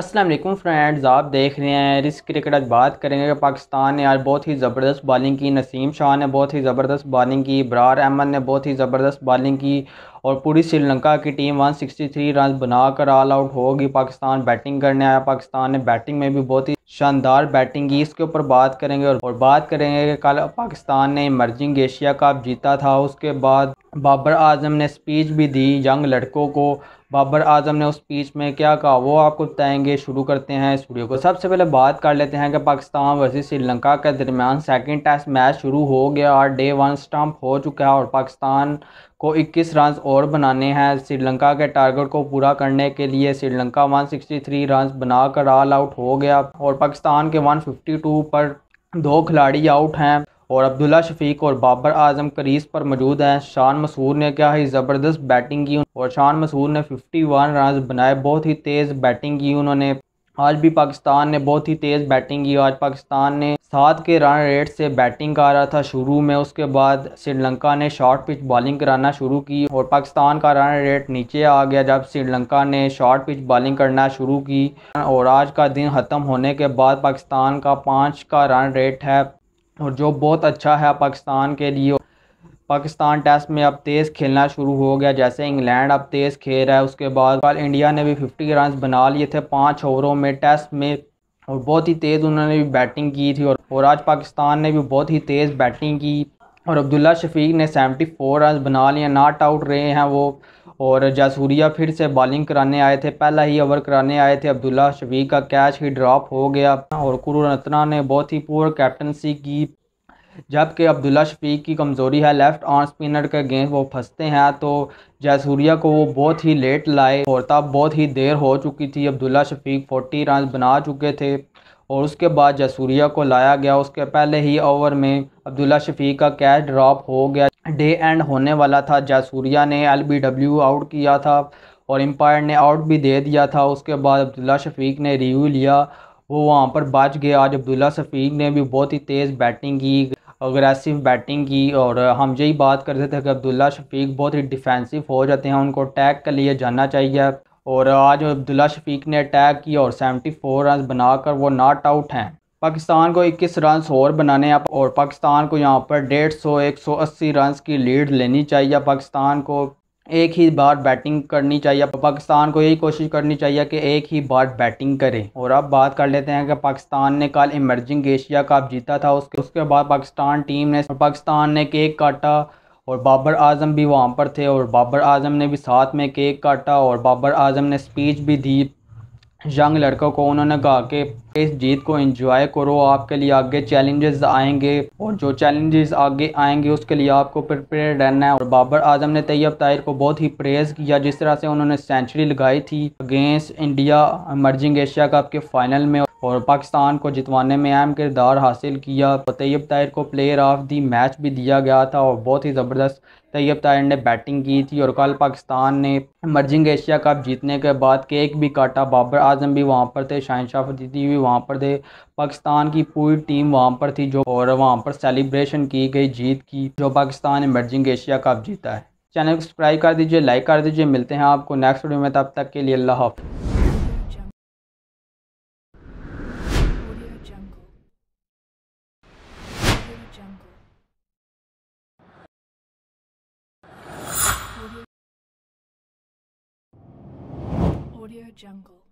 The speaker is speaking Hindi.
असलम फ्रेंड्स आप देख रहे हैं रिस्क क्रिकेट आज बात करेंगे कि पाकिस्तान ने आज बहुत ही ज़बरदस्त बॉलिंग की नसीम शाह ने बहुत ही ज़बरदस्त बॉलिंग की ब्रार अहमद ने बहुत ही ज़बरदस्त बॉलिंग की और पूरी श्रीलंका की टीम 163 रन बनाकर ऑल आउट होगी पाकिस्तान बैटिंग करने आया पाकिस्तान ने बैटिंग में भी बहुत ही शानदार बैटिंग की इसके ऊपर बात करेंगे और बात करेंगे कि कल पाकिस्तान ने इमर्जिंग एशिया कप जीता था उसके बाद बाबर आजम ने स्पीच भी दी यंग लड़कों को बाबर आजम ने उस स्पीच में क्या कहा वो आपको बताएंगे शुरू करते हैं इस वीडियो को सबसे पहले बात कर लेते हैं कि पाकिस्तान वर्सेस श्रीलंका के दरमियान सेकंड टेस्ट मैच शुरू हो गया और डे वन स्टम्प हो चुका है और पाकिस्तान को 21 रन और और बनाने हैं श्रीलंका के टारगेट को पूरा करने के लिए श्रीलंका 163 रन बनाकर ऑल आउट हो गया और पाकिस्तान के 152 पर दो खिलाड़ी आउट हैं और अब्दुल्ला शफीक और बाबर आजम करीस पर मौजूद हैं शान मसूर ने क्या ही ज़बरदस्त बैटिंग की और शान मसूर ने फिफ्टी रन बनाए बहुत ही तेज़ बैटिंग की उन्होंने आज भी पाकिस्तान ने बहुत ही तेज़ बैटिंग की आज पाकिस्तान ने सात के रन रेट से बैटिंग कर रहा था शुरू में उसके बाद श्रीलंका ने शॉर्ट पिच बॉलिंग कराना शुरू की और पाकिस्तान का रन रेट नीचे आ गया जब श्रीलंका ने शॉर्ट पिच बॉलिंग करना शुरू की और आज का दिन ख़त्म होने के बाद पाकिस्तान का पाँच का रन रेट है और जो बहुत अच्छा है पाकिस्तान के लिए पाकिस्तान टेस्ट में अब तेज़ खेलना शुरू हो गया जैसे इंग्लैंड अब तेज़ खेल रहा है उसके बाद इंडिया ने भी फिफ्टी रन बना लिए थे पाँच ओवरों में टेस्ट में और बहुत ही तेज़ उन्होंने भी बैटिंग की थी और, और आज पाकिस्तान ने भी बहुत ही तेज़ बैटिंग की और अब्दुल्ला शफीक ने 74 रन बना लिए नॉट आउट रहे हैं वो और जासूरिया फिर से बॉलिंग कराने आए थे पहला ही ओवर कराने आए थे अब्दुल्ला शफीक का कैच ही ड्रॉप हो गया और कुरुरत्ना ने बहुत ही पुअर कैप्टनसी की जबकि अब्दुल्ला शफीक की कमज़ोरी है लेफ़्ट आर्म स्पिनर के गेंद वो फंसते हैं तो जयसूरिया को वो बहुत ही लेट लाए और तब बहुत ही देर हो चुकी थी अब्दुल्ला शफीक फोर्टी रन बना चुके थे और उसके बाद जयसूर्या को लाया गया उसके पहले ही ओवर में अब्दुल्ला शफीक का कैच ड्रॉप हो गया डे एंड होने वाला था जयसूरिया ने डब्ल्यू आउट किया था और एम्पायर ने आउट भी दे दिया था उसके बाद अब्दुल्ला शफीक ने रिव्यू लिया वो वहाँ पर बच गए आज अब्दुल्ला शफीक ने भी बहुत ही तेज़ बैटिंग की अग्रेसिव बैटिंग की और हम यही बात कर रहे थे कि अब्दुल्ला शफीक बहुत ही डिफेंसिव हो जाते हैं उनको अटैक के लिए जाना चाहिए और आज अब्दुल्ला शफीक ने अटैक किया और 74 रन बनाकर वो नॉट आउट हैं पाकिस्तान को 21 रन और बनाने हैं और पाकिस्तान को यहाँ पर डेढ़ सौ एक सौ अस्सी रन की लीड लेनी चाहिए पाकिस्तान को एक ही बार बैटिंग करनी चाहिए पाकिस्तान को यही कोशिश करनी चाहिए कि एक ही बार बैटिंग करें और अब बात कर लेते हैं कि पाकिस्तान ने कल इमरजिंग एशिया कप जीता था उसके उसके बाद पाकिस्तान टीम ने पाकिस्तान ने केक काटा और बाबर आजम भी वहाँ पर थे और बाबर आजम ने भी साथ में केक काटा और बाबर आजम ने स्पीच भी दी यंग लड़कों को उन्होंने कहा कि इस जीत को एंजॉय करो आपके लिए आगे चैलेंजेस आएंगे और जो चैलेंजेस आगे आएंगे उसके लिए आपको प्रिपेयर रहना है और बाबर आजम ने तैयब ताहिर को बहुत ही प्रेज़ किया जिस तरह से उन्होंने सेंचुरी लगाई थी against India emerging Asia cup के फाइनल में और पाकिस्तान को जितवाने में अहम किरदार हासिल किया और तो तैयब ताहिर को प्लेयर ऑफ दी मैच भी दिया गया था और बहुत ही ज़बरदस्त तैयब ताहिर ने बैटिंग की थी और कल पाकिस्तान ने इमर्जिंग एशिया कप जीतने के बाद केक भी काटा बाबर आजम भी वहाँ पर थे शाहिन शाह फतीदी भी वहाँ पर थे पाकिस्तान की पूरी टीम वहाँ पर थी जो और वहाँ पर सेलिब्रेशन की गई जीत की जो पाकिस्तान इमरजिंग एशिया कप जीता है चैनल को सब्सक्राइब कर दीजिए लाइक कर दीजिए मिलते हैं आपको नेक्स्ट वीडियो में तब तक के लिए अल्लाह हाफ Audio Jungle.